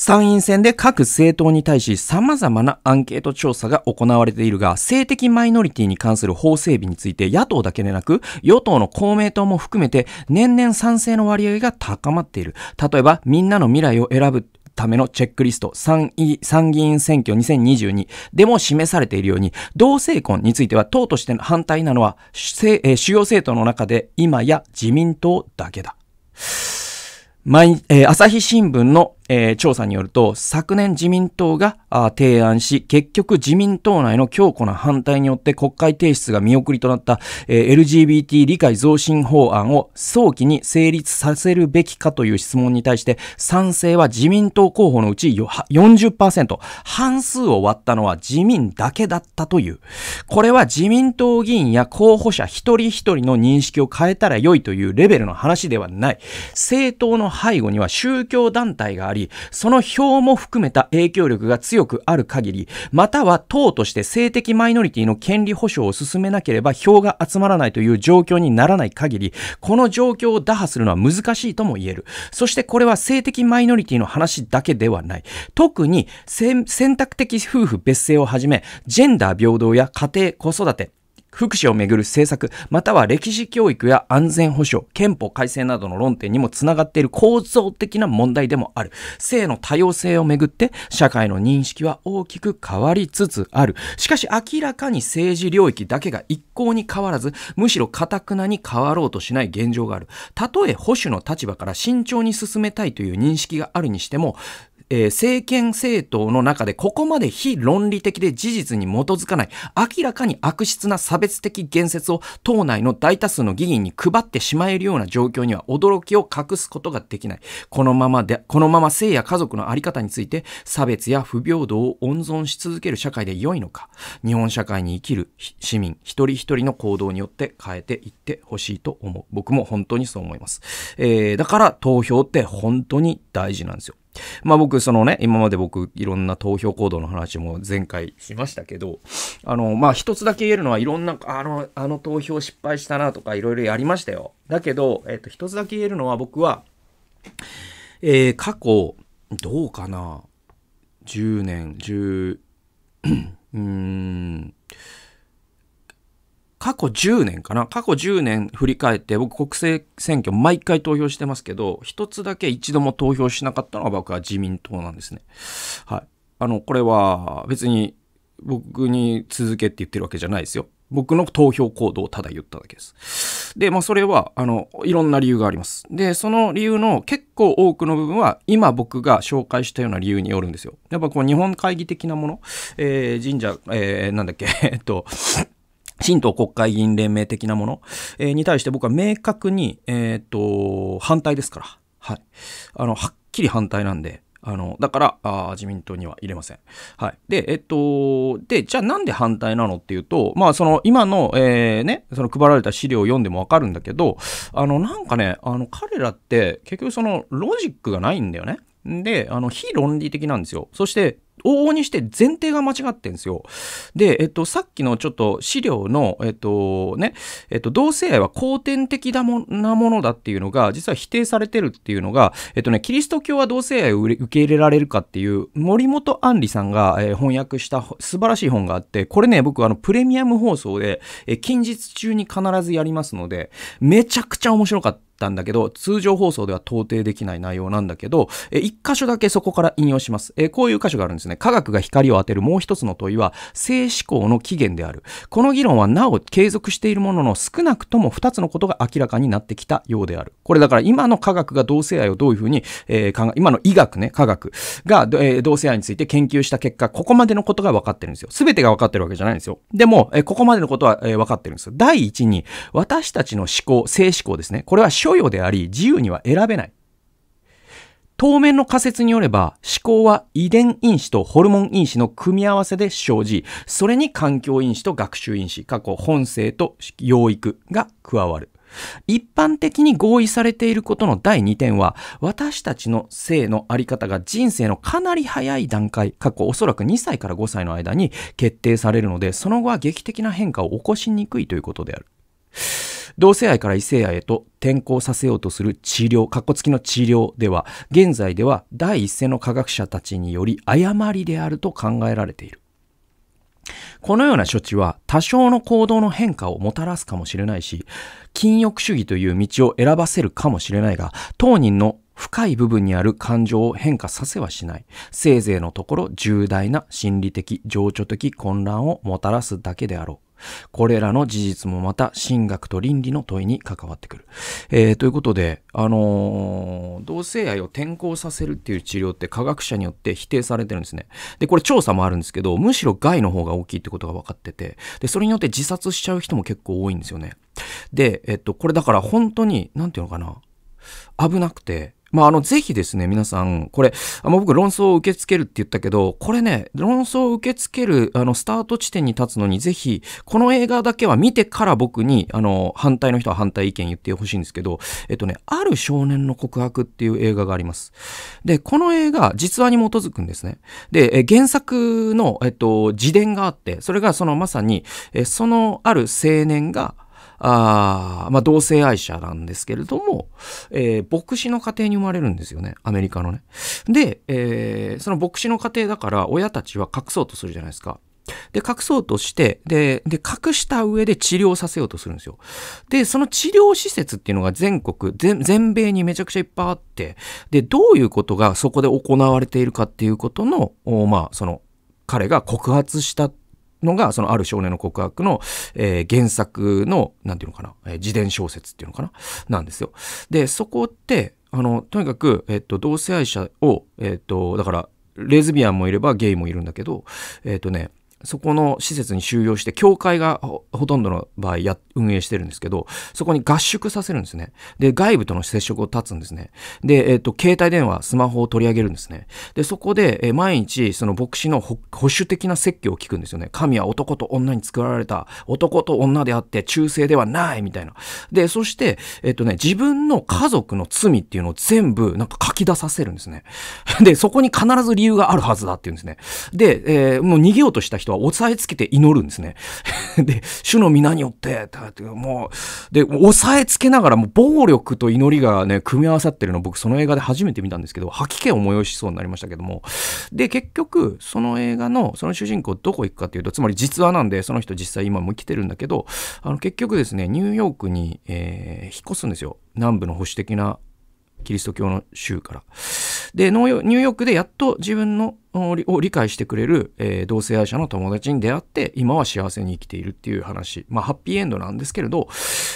参院選で各政党に対し様々なアンケート調査が行われているが、性的マイノリティに関する法整備について野党だけでなく、与党の公明党も含めて年々賛成の割合が高まっている。例えば、みんなの未来を選ぶためのチェックリスト参議院選挙2022でも示されているように同性婚については党としての反対なのは主,、え主要政党の中で今や自民党だけだ。毎えー、朝日新聞のえー、調査によると、昨年自民党が提案し、結局自民党内の強固な反対によって国会提出が見送りとなった、えー、LGBT 理解増進法案を早期に成立させるべきかという質問に対して、賛成は自民党候補のうち40%、半数を割ったのは自民だけだったという。これは自民党議員や候補者一人一人の認識を変えたら良いというレベルの話ではない。政党の背後には宗教団体がありり、その票も含めた影響力が強くある限り、または党として性的マイノリティの権利保障を進めなければ票が集まらないという状況にならない限り、この状況を打破するのは難しいとも言える。そしてこれは性的マイノリティの話だけではない。特に選択的夫婦別姓をはじめ、ジェンダー平等や家庭子育て、福祉をめぐる政策、または歴史教育や安全保障、憲法改正などの論点にもつながっている構造的な問題でもある。性の多様性をめぐって社会の認識は大きく変わりつつある。しかし明らかに政治領域だけが一向に変わらず、むしろ堅くなに変わろうとしない現状がある。たとえ保守の立場から慎重に進めたいという認識があるにしても、えー、政権政党の中でここまで非論理的で事実に基づかない明らかに悪質な差別的言説を党内の大多数の議員に配ってしまえるような状況には驚きを隠すことができない。このままで、このまま性や家族のあり方について差別や不平等を温存し続ける社会で良いのか。日本社会に生きる市民一人一人の行動によって変えていってほしいと思う。僕も本当にそう思います。えー、だから投票って本当に大事なんですよ。まあ僕、そのね、今まで僕、いろんな投票行動の話も前回しましたけど、あの、まあ一つだけ言えるのは、いろんな、あの、あの投票失敗したなとか、いろいろやりましたよ。だけど、えっと、一つだけ言えるのは僕は、えー、過去、どうかな、10年、10、うーん、過去10年かな過去10年振り返って、僕国政選挙毎回投票してますけど、一つだけ一度も投票しなかったのが僕は自民党なんですね。はい。あの、これは別に僕に続けって言ってるわけじゃないですよ。僕の投票行動をただ言っただけです。で、まあそれは、あの、いろんな理由があります。で、その理由の結構多くの部分は、今僕が紹介したような理由によるんですよ。やっぱこう日本会議的なもの、えー、神社、えー、なんだっけ、えっと、新党国会議員連盟的なもの、えに対して僕は明確に、えっ、ー、と、反対ですから。はい。あの、はっきり反対なんで、あの、だから、あ自民党には入れません。はい。で、えっと、で、じゃあなんで反対なのっていうと、まあ、その、今の、えー、ね、その配られた資料を読んでもわかるんだけど、あの、なんかね、あの、彼らって、結局その、ロジックがないんだよね。で、あの、非論理的なんですよ。そして、往々にして前提が間違ってんですよ。で、えっと、さっきのちょっと資料の、えっとね、えっと、同性愛は後天的なものだっていうのが、実は否定されてるっていうのが、えっとね、キリスト教は同性愛を受け入れられるかっていう、森本杏里さんが、えー、翻訳した素晴らしい本があって、これね、僕、あの、プレミアム放送で、えー、近日中に必ずやりますので、めちゃくちゃ面白かった。たんだけど、通常放送では到底できない内容なんだけど、え一箇所だけそこから引用します、えこういう箇所があるんですね。科学が光を当てるもう一つの問いは、性思考の起源である。この議論はなお継続しているものの、少なくとも二つのことが明らかになってきたようである。これだから今の科学が同性愛をどういうふうに、えー、考え、今の医学ね、科学が、え同性愛について研究した結果、ここまでのことが分かってるんですよ。全てが分かってるわけじゃないんですよ。でも、えここまでのことは、え分かってるんですよ。第一に、私たちの思考、性思考ですね。これは許容であり自由には選べない。当面の仮説によれば、思考は遺伝因子とホルモン因子の組み合わせで生じ、それに環境因子と学習因子、過去本性と養育が加わる。一般的に合意されていることの第2点は、私たちの性のあり方が人生のかなり早い段階、過去おそらく2歳から5歳の間に決定されるので、その後は劇的な変化を起こしにくいということである。同性愛から異性愛へと転校させようとする治療、かっこつきの治療では、現在では第一線の科学者たちにより誤りであると考えられている。このような処置は多少の行動の変化をもたらすかもしれないし、禁欲主義という道を選ばせるかもしれないが、当人の深い部分にある感情を変化させはしない。せいぜいのところ重大な心理的、情緒的混乱をもたらすだけであろう。これらの事実もまた神学と倫理の問いに関わってくる。えー、ということで、あのー、同性愛を転校させるっていう治療って科学者によって否定されてるんですね。で、これ調査もあるんですけど、むしろ害の方が大きいってことが分かってて、で、それによって自殺しちゃう人も結構多いんですよね。で、えっと、これだから本当に、なんていうのかな、危なくて、まあ、あの、ぜひですね、皆さん、これ、あ僕、論争を受け付けるって言ったけど、これね、論争を受け付ける、あの、スタート地点に立つのに、ぜひ、この映画だけは見てから僕に、あの、反対の人は反対意見言ってほしいんですけど、えっとね、ある少年の告白っていう映画があります。で、この映画、実話に基づくんですね。で、え原作の、えっと、自伝があって、それがそのまさに、えそのある青年が、あまあ、同性愛者なんですけれども、えー、牧師の家庭に生まれるんですよね、アメリカのね。で、えー、その牧師の家庭だから親たちは隠そうとするじゃないですか。で、隠そうとして、で、で、隠した上で治療させようとするんですよ。で、その治療施設っていうのが全国、全米にめちゃくちゃいっぱいあって、で、どういうことがそこで行われているかっていうことの、まあ、その、彼が告発したのが、そのある少年の告白の、えー、原作の、なんていうのかな、えー、自伝小説っていうのかな、なんですよ。で、そこって、あの、とにかく、えっ、と、同性愛者を、えっ、と、だから、レズビアンもいればゲイもいるんだけど、えっ、とね、そこの施設に収容して、教会がほとんどの場合や運営してるんですけど、そこに合宿させるんですね。で、外部との接触を断つんですね。で、えっ、ー、と、携帯電話、スマホを取り上げるんですね。で、そこで、えー、毎日、その牧師の保守的な説教を聞くんですよね。神は男と女に作られた、男と女であって忠誠ではないみたいな。で、そして、えっ、ー、とね、自分の家族の罪っていうのを全部なんか書き出させるんですね。で、そこに必ず理由があるはずだっていうんですね。で、えもう逃げようとした人人は押さえつけて祈るんですね。で、主の皆によって、もう、で、押さえつけながら、もう暴力と祈りがね、組み合わさってるの僕その映画で初めて見たんですけど、吐き気を催しそうになりましたけども。で、結局、その映画の、その主人公どこ行くかっていうと、つまり実話なんで、その人実際今も生きてるんだけど、あの、結局ですね、ニューヨークに、えー、引っ越すんですよ。南部の保守的なキリスト教の州から。で、ニューヨークでやっと自分のを理解してくれる、えー、同性愛者の友達に出会って、今は幸せに生きているっていう話。まあ、ハッピーエンドなんですけれど、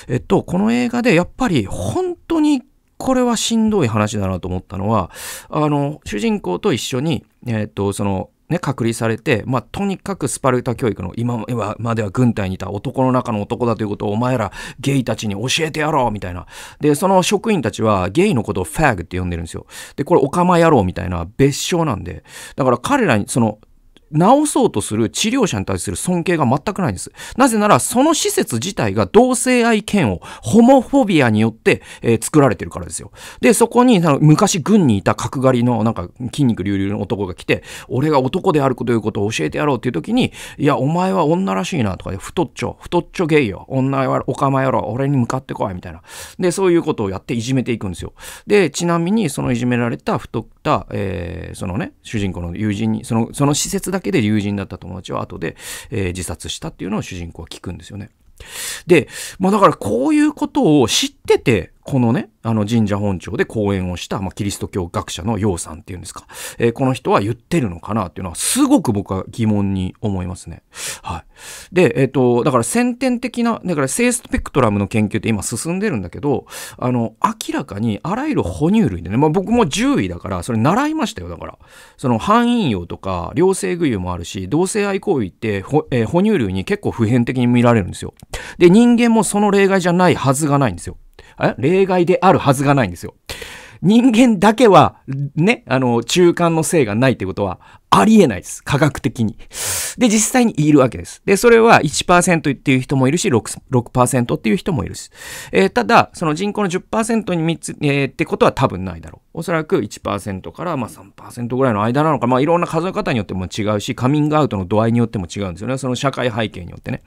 えっと、この映画でやっぱり本当にこれはしんどい話だなと思ったのは、あの、主人公と一緒に、えっと、その、ね、隔離されて、まあ、とにかくスパルタ教育の今までは軍隊にいた男の中の男だということをお前らゲイたちに教えてやろうみたいな。で、その職員たちはゲイのことをファグって呼んでるんですよ。で、これオカマ野郎みたいな別称なんで、だから彼らにその治そうとする治療者に対する尊敬が全くないんです。なぜなら、その施設自体が同性愛嫌悪、ホモフォビアによって、えー、作られてるからですよ。で、そこに、昔軍にいた角刈りの、なんか、筋肉隆々の男が来て、俺が男であるということを教えてやろうっていう時に、いや、お前は女らしいなとか、太っちょ、太っちょゲイよ、女はお釜やろ、俺に向かってこい、みたいな。で、そういうことをやっていじめていくんですよ。で、ちなみに、そのいじめられた太っ、えー、そのね、主人公の友人に、その、その施設だけで友人だった友達は後で、えー、自殺したっていうのを主人公は聞くんですよね。で、まあだからこういうことを知ってて、このね、あの神社本庁で講演をした、まあ、キリスト教学者の楊さんっていうんですか、えー、この人は言ってるのかなっていうのは、すごく僕は疑問に思いますね。はい。で、えっ、ー、と、だから先天的な、だから性スペクトラムの研究って今進んでるんだけど、あの、明らかにあらゆる哺乳類でね、まあ、僕も獣医だから、それ習いましたよ、だから。その、繁陰用とか、両性具有もあるし、同性愛行為って、えー、哺乳類に結構普遍的に見られるんですよ。で、人間もその例外じゃないはずがないんですよ。例外であるはずがないんですよ。人間だけは、ね、あの、中間の性がないってことは、ありえないです。科学的に。で、実際にいるわけです。で、それは1%っていう人もいるし、6%, 6っていう人もいるし。えー、ただ、その人口の10%に3つ、えー、ってことは多分ないだろう。おそらく1%からまあ3%ぐらいの間なのか、まあいろんな数え方によっても違うし、カミングアウトの度合いによっても違うんですよね。その社会背景によってね。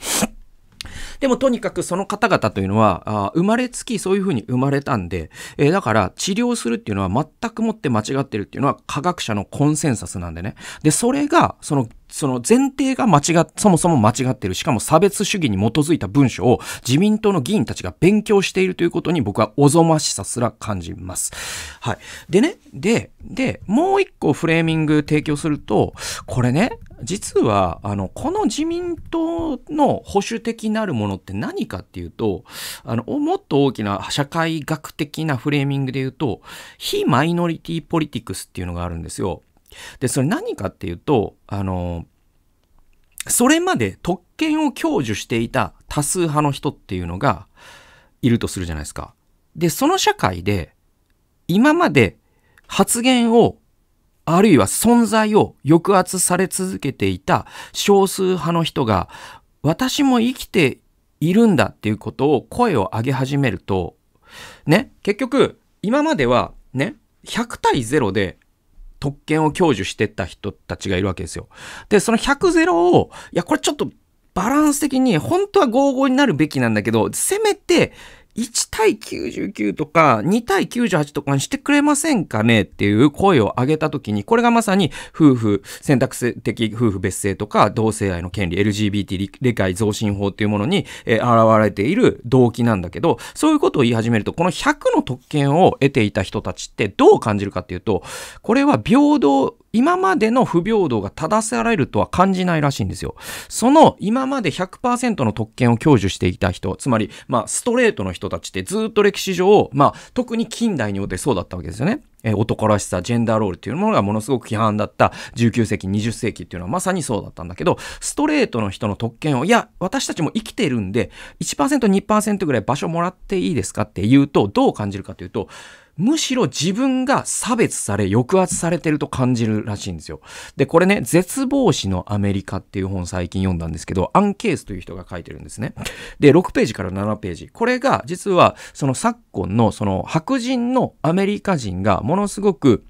でもとにかくその方々というのは、あ生まれつきそういうふうに生まれたんで、えー、だから治療するっていうのは全くもって間違ってるっていうのは科学者のコンセンサスなんでね。で、それが、そのその前提が間違っ、そもそも間違ってる、しかも差別主義に基づいた文書を自民党の議員たちが勉強しているということに僕はおぞましさすら感じます。はい。でね、で、で、もう一個フレーミング提供すると、これね、実は、あの、この自民党の保守的なるものって何かっていうと、あの、もっと大きな社会学的なフレーミングで言うと、非マイノリティポリティクスっていうのがあるんですよ。で、それ何かっていうと、あの、それまで特権を享受していた多数派の人っていうのがいるとするじゃないですか。で、その社会で、今まで発言を、あるいは存在を抑圧され続けていた少数派の人が、私も生きているんだっていうことを声を上げ始めると、ね、結局、今まではね、100対0で特権を享受してた人たちがいるわけですよ。で、その100ゼロを、いや、これちょっとバランス的に本当は55になるべきなんだけど、せめて1対99とか2対98とかにしてくれませんかねっていう声を上げた時に、これがまさに夫婦、選択的夫婦別姓とか同性愛の権利、LGBT 理解増進法っていうものに、えー、現れている動機なんだけど、そういうことを言い始めると、この100の特権を得ていた人たちってどう感じるかっていうと、これは平等今までの不平等が正せられるとは感じないらしいんですよ。その今まで100%の特権を享受していた人、つまり、まあ、ストレートの人たちってずっと歴史上、まあ、特に近代においてそうだったわけですよね。男らしさ、ジェンダーロールっていうものがものすごく批判だった19世紀、20世紀っていうのはまさにそうだったんだけど、ストレートの人の特権を、いや、私たちも生きてるんで、1%、2%ぐらい場所もらっていいですかっていうと、どう感じるかというと、むしろ自分が差別され、抑圧されてると感じるらしいんですよ。で、これね、絶望史のアメリカっていう本最近読んだんですけど、アンケースという人が書いてるんですね。で、6ページから7ページ。これが、実は、その昨今の、その白人のアメリカ人がものすごく、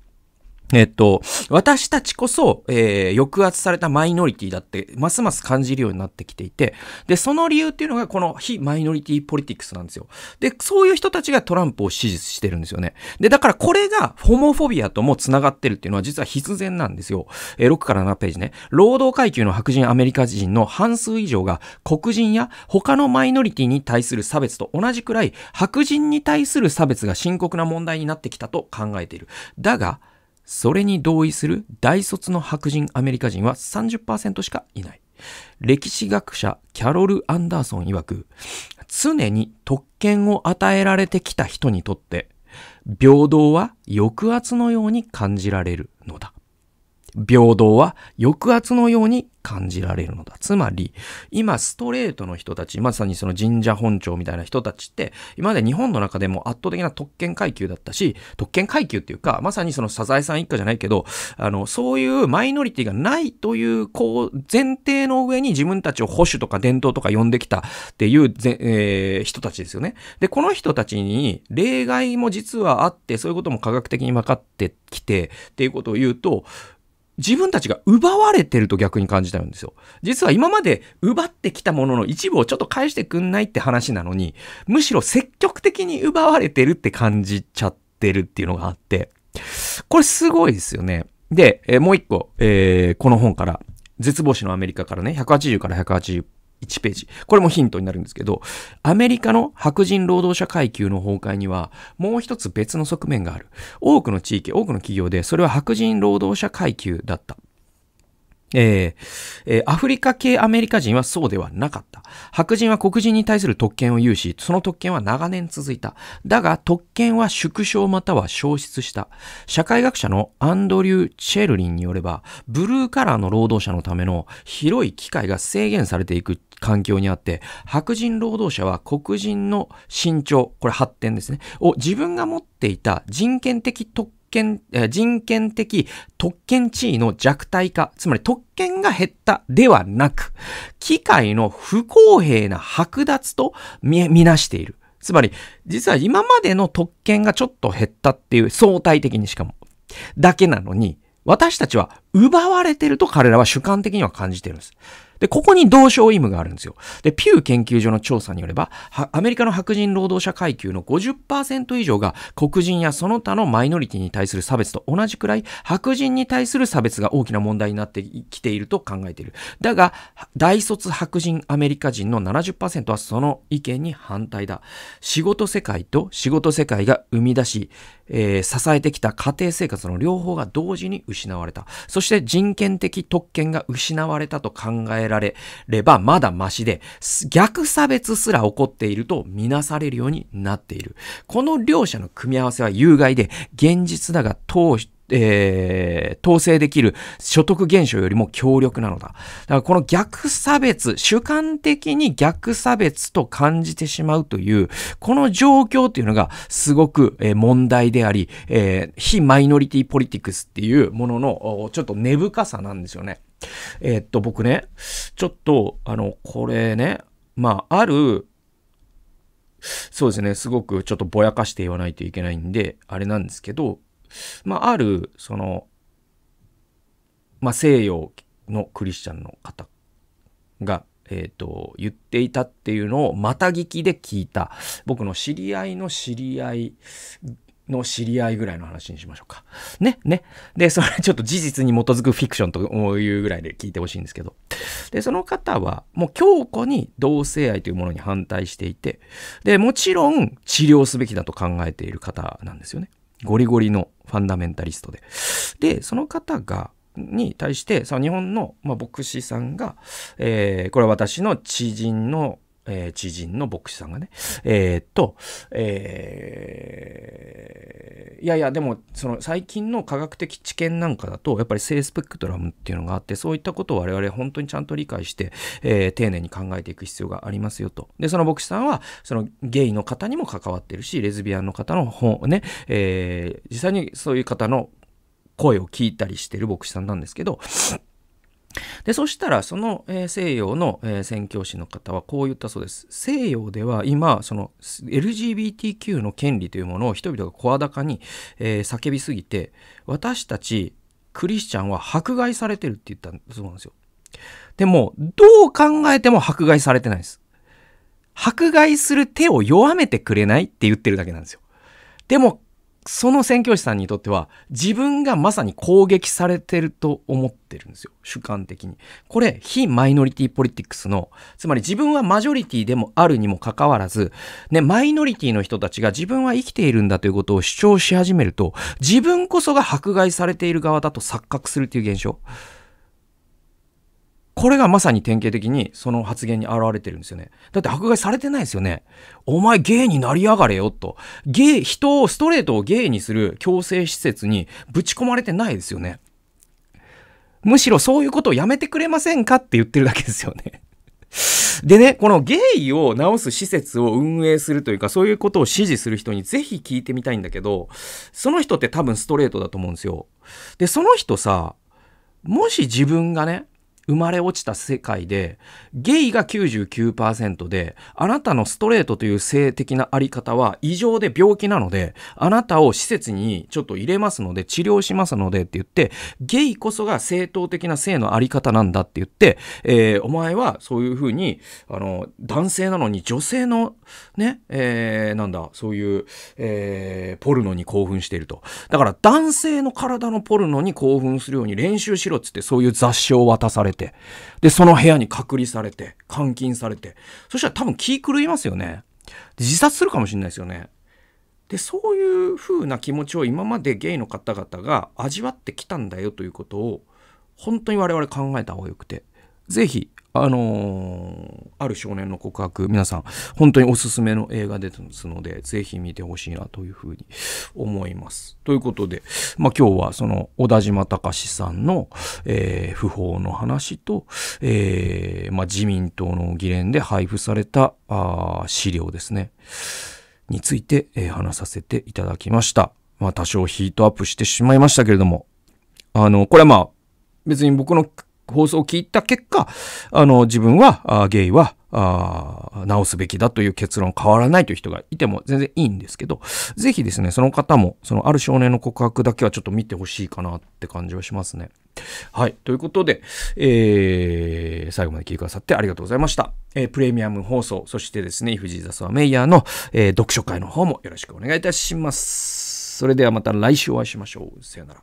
えっと、私たちこそ、えー、抑圧されたマイノリティだって、ますます感じるようになってきていて、で、その理由っていうのが、この非マイノリティポリティクスなんですよ。で、そういう人たちがトランプを支持してるんですよね。で、だからこれが、ホモフォビアとも繋がってるっていうのは、実は必然なんですよ。えー、6から7ページね。労働階級の白人アメリカ人の半数以上が、黒人や他のマイノリティに対する差別と同じくらい、白人に対する差別が深刻な問題になってきたと考えている。だが、それに同意する大卒の白人アメリカ人は30%しかいない。歴史学者キャロル・アンダーソン曰く、常に特権を与えられてきた人にとって、平等は抑圧のように感じられるのだ。平等は抑圧のように感じられるのだ。つまり、今ストレートの人たち、まさにその神社本庁みたいな人たちって、今まで日本の中でも圧倒的な特権階級だったし、特権階級っていうか、まさにそのサザエさん一家じゃないけど、あの、そういうマイノリティがないという、こう、前提の上に自分たちを保守とか伝統とか呼んできたっていうぜ、えー、人たちですよね。で、この人たちに例外も実はあって、そういうことも科学的に分かってきて、っていうことを言うと、自分たちが奪われてると逆に感じたんですよ。実は今まで奪ってきたものの一部をちょっと返してくんないって話なのに、むしろ積極的に奪われてるって感じちゃってるっていうのがあって、これすごいですよね。で、えー、もう一個、えー、この本から、絶望史のアメリカからね、180から180 1ページ。これもヒントになるんですけど、アメリカの白人労働者階級の崩壊には、もう一つ別の側面がある。多くの地域、多くの企業で、それは白人労働者階級だった。えーえー、アフリカ系アメリカ人はそうではなかった。白人は黒人に対する特権を有し、その特権は長年続いた。だが、特権は縮小または消失した。社会学者のアンドリュー・チェルリンによれば、ブルーカラーの労働者のための広い機会が制限されていく環境にあって、白人労働者は黒人の身長、これ発展ですね、を自分が持っていた人権的特権、人権的特権地位の弱体化、つまり特権が減ったではなく、機械の不公平な剥奪とみなしている。つまり、実は今までの特権がちょっと減ったっていう相対的にしかも、だけなのに、私たちは奪われてると彼らは主観的には感じてるんです。で、ここに同床異味があるんですよ。で、ピュー研究所の調査によれば、アメリカの白人労働者階級の50%以上が黒人やその他のマイノリティに対する差別と同じくらい白人に対する差別が大きな問題になってきていると考えている。だが、大卒白人アメリカ人の70%はその意見に反対だ。仕事世界と仕事世界が生み出し、えー、支えてきた家庭生活の両方が同時に失われた。そして人権的特権が失われたと考えられればまだマシで、逆差別すら起こっているとみなされるようになっている。この両者の組み合わせは有害で、現実だが当えー、統制できる所得減少よりも強力なのだ。だからこの逆差別、主観的に逆差別と感じてしまうという、この状況っていうのがすごく、えー、問題であり、えー、非マイノリティポリティクスっていうもののちょっと根深さなんですよね。えー、っと、僕ね、ちょっと、あの、これね、まあ、ある、そうですね、すごくちょっとぼやかして言わないといけないんで、あれなんですけど、まあ、ある、その、まあ、西洋のクリスチャンの方が、えー、と、言っていたっていうのを、また聞きで聞いた、僕の知り合いの知り合いの知り合いぐらいの話にしましょうか。ね、ね。で、それちょっと事実に基づくフィクションというぐらいで聞いてほしいんですけど。で、その方は、もう強固に同性愛というものに反対していて、で、もちろん治療すべきだと考えている方なんですよね。ゴリゴリのファンダメンタリストで。で、その方が、に対して、の日本の、まあ、牧師さんが、えー、これは私の知人のえー、知人の牧師さんがね、えー、っと、えー、いやいや、でも、その最近の科学的知見なんかだと、やっぱり性スペクトラムっていうのがあって、そういったことを我々本当にちゃんと理解して、えー、丁寧に考えていく必要がありますよと。で、その牧師さんは、そのゲイの方にも関わってるし、レズビアンの方の本をね、えー、実際にそういう方の声を聞いたりしてる牧師さんなんですけど、で、そしたら、その、えー、西洋の、えー、宣教師の方はこう言ったそうです。西洋では今、その LGBTQ の権利というものを人々が声高に、えー、叫びすぎて、私たちクリスチャンは迫害されてるって言ったそうなんですよ。でも、どう考えても迫害されてないです。迫害する手を弱めてくれないって言ってるだけなんですよ。でも、その宣教師さんにとっては自分がまさに攻撃されてると思ってるんですよ主観的にこれ非マイノリティポリティクスのつまり自分はマジョリティでもあるにもかかわらず、ね、マイノリティの人たちが自分は生きているんだということを主張し始めると自分こそが迫害されている側だと錯覚するっていう現象これがまさに典型的にその発言に表れてるんですよね。だって迫害されてないですよね。お前ゲイになりやがれよと。ゲイ、人を、ストレートをゲイにする強制施設にぶち込まれてないですよね。むしろそういうことをやめてくれませんかって言ってるだけですよね。でね、このゲイを治す施設を運営するというか、そういうことを支持する人にぜひ聞いてみたいんだけど、その人って多分ストレートだと思うんですよ。で、その人さ、もし自分がね、生まれ落ちた世界で、ゲイが99%で、あなたのストレートという性的なあり方は異常で病気なので、あなたを施設にちょっと入れますので、治療しますのでって言って、ゲイこそが正当的な性のあり方なんだって言って、えー、お前はそういうふうに、あの、男性なのに女性の、ね、えー、なんだ、そういう、えー、ポルノに興奮していると。だから男性の体のポルノに興奮するように練習しろっつって、そういう雑誌を渡されて、て、で、その部屋に隔離されて、監禁されて、そしたら多分気狂いますよね。自殺するかもしれないですよね。で、そういう風な気持ちを今までゲイの方々が味わってきたんだよということを、本当に我々考えた方がよくて、是非あのある少年の告白、皆さん、本当におすすめの映画ですので、ぜひ見てほしいなというふうに思います。ということで、まあ、今日はその小田島隆さんの、えー、不法の話と、えー、まあ、自民党の議連で配布されたあ資料ですね、について、えー、話させていただきました。まあ、多少ヒートアップしてしまいましたけれども、あの、これはまあ、別に僕の放送を聞いた結果、あの、自分は、ゲイは、あ直すべきだという結論変わらないという人がいても全然いいんですけど、ぜひですね、その方も、そのある少年の告白だけはちょっと見てほしいかなって感じはしますね。はい。ということで、えー、最後まで聞いてくださってありがとうございました。えー、プレミアム放送、そしてですね、イフジーザスはメイヤーの、えー、読書会の方もよろしくお願いいたします。それではまた来週お会いしましょう。さよなら。